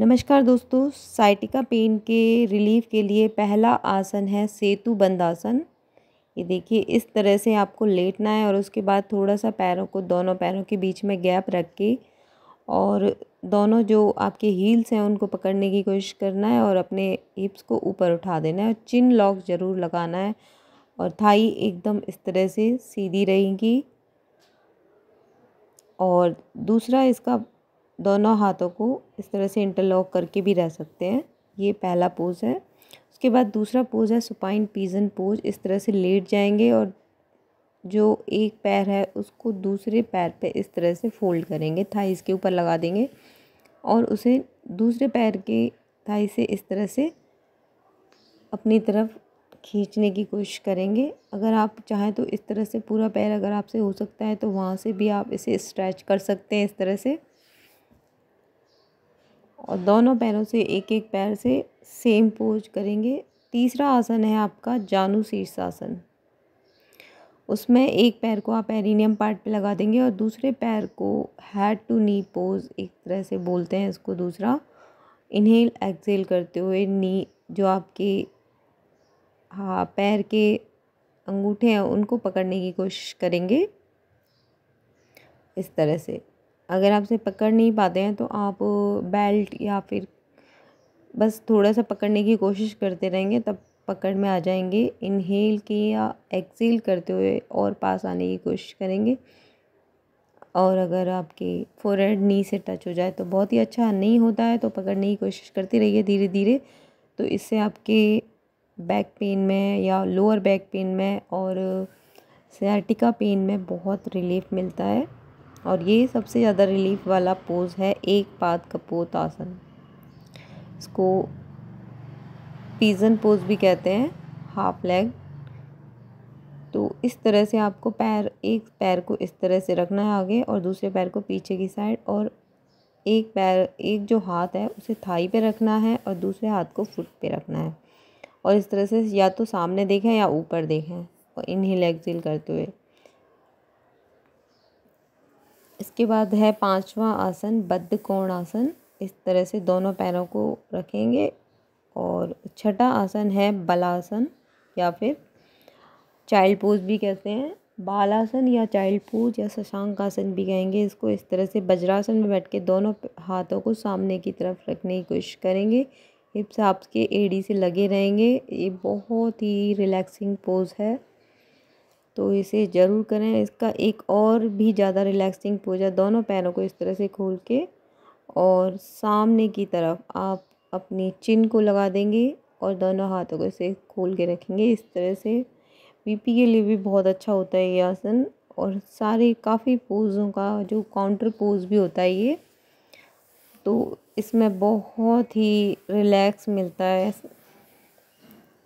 नमस्कार दोस्तों sciatica pain के रिलीफ के लिए पहला आसन है सेतु बंद आसन ये देखिए इस तरह से आपको लेटना है और उसके बाद थोड़ा सा पैरों को दोनों पैरों के बीच में गैप रख के और दोनों जो आपके हील्स हैं उनको पकड़ने की कोशिश करना है और अपने हिप्स को ऊपर उठा देना है और चिन लॉक ज़रूर लगाना है और थाई एकदम इस तरह से सीधी रहेगी और दूसरा इसका दोनों हाथों को इस तरह से इंटरलॉक करके भी रह सकते हैं ये पहला पोज़ है उसके बाद दूसरा पोज़ है सुपाइन पीजन पोज इस तरह से लेट जाएंगे और जो एक पैर है उसको दूसरे पैर पे इस तरह से फोल्ड करेंगे थाइस के ऊपर लगा देंगे और उसे दूसरे पैर के थाई से इस तरह से अपनी तरफ खींचने की कोशिश करेंगे अगर आप चाहें तो इस तरह से पूरा पैर अगर आपसे हो सकता है तो वहाँ से भी आप इसे स्ट्रेच कर सकते हैं इस तरह से और दोनों पैरों से एक एक पैर से सेम पोज करेंगे तीसरा आसन है आपका जानू शीर्षासन उसमें एक पैर को आप एरिनियम पार्ट पे लगा देंगे और दूसरे पैर को हेड टू नी पोज एक तरह से बोलते हैं इसको दूसरा इनहेल एक्सेल करते हुए नी जो आपके हाँ पैर के अंगूठे हैं उनको पकड़ने की कोशिश करेंगे इस तरह से अगर आप उसे पकड़ नहीं पाते हैं तो आप बेल्ट या फिर बस थोड़ा सा पकड़ने की कोशिश करते रहेंगे तब पकड़ में आ जाएंगे इनहेल की या एक्सेल करते हुए और पास आने की कोशिश करेंगे और अगर आपकी फोरहेड नी से टच हो जाए तो बहुत ही अच्छा नहीं होता है तो पकड़ने की कोशिश करते रहिए धीरे धीरे तो इससे आपके बैक पेन में या लोअर बैक पेन में और सियाटिका पेन में बहुत रिलीफ मिलता है और ये सबसे ज़्यादा रिलीफ वाला पोज है एक पाद कपोत आसन इसको पीजन पोज भी कहते हैं हाफ लेग तो इस तरह से आपको पैर एक पैर को इस तरह से रखना है आगे और दूसरे पैर को पीछे की साइड और एक पैर एक जो हाथ है उसे थाई पे रखना है और दूसरे हाथ को फुट पे रखना है और इस तरह से या तो सामने देखें या ऊपर देखें और इन्हें लेगजिल करते हुए उसके बाद है पांचवा आसन बद्ध कोण आसन इस तरह से दोनों पैरों को रखेंगे और छठा आसन है बलासन या फिर चाइल्ड पोज भी कहते हैं बालासन या चाइल्ड पोज या शशांक आसन भी कहेंगे इसको इस तरह से वज्रासन में बैठ के दोनों हाथों को सामने की तरफ रखने की कोशिश करेंगे हिप्स आपके एडी से लगे रहेंगे ये बहुत ही रिलैक्सिंग पोज है तो इसे ज़रूर करें इसका एक और भी ज़्यादा रिलैक्सिंग है दोनों पैरों को इस तरह से खोल के और सामने की तरफ आप अपनी चिन को लगा देंगे और दोनों हाथों को इसे खोल के रखेंगे इस तरह से बीपी के लिए भी बहुत अच्छा होता है ये आसन और सारे काफ़ी पोज़ों का जो काउंटर पोज़ भी होता है ये तो इसमें बहुत ही रिलैक्स मिलता है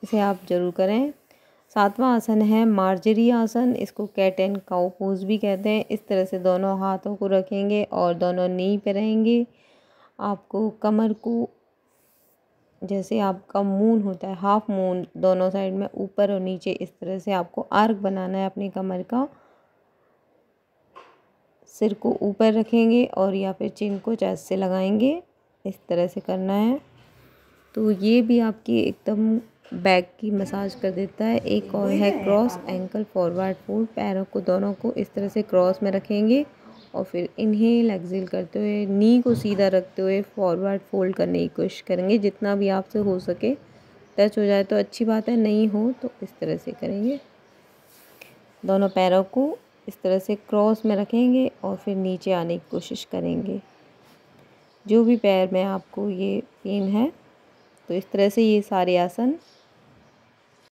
इसे आप ज़रूर करें सातवां आसन है मार्जरी आसन इसको कैट एंड काउ पोज भी कहते हैं इस तरह से दोनों हाथों को रखेंगे और दोनों नी पे रहेंगे आपको कमर को जैसे आपका मून होता है हाफ मून दोनों साइड में ऊपर और नीचे इस तरह से आपको आर्क बनाना है अपनी कमर का सिर को ऊपर रखेंगे और या फिर चिन को चेस्ट से लगाएंगे इस तरह से करना है तो ये भी आपकी एकदम बैक की मसाज कर देता है एक और है क्रॉस एंकल फॉरवर्ड फोल्ड पैरों को दोनों को इस तरह से क्रॉस में रखेंगे और फिर इन्हें लगजिल करते हुए नी को सीधा रखते हुए फॉरवर्ड फोल्ड करने की कोशिश करेंगे जितना भी आपसे हो सके टच हो जाए तो अच्छी बात है नहीं हो तो इस तरह से करेंगे दोनों पैरों को इस तरह से क्रॉस में रखेंगे और फिर नीचे आने की कोशिश करेंगे जो भी पैर में आपको ये पेन है तो इस तरह से ये सारे आसन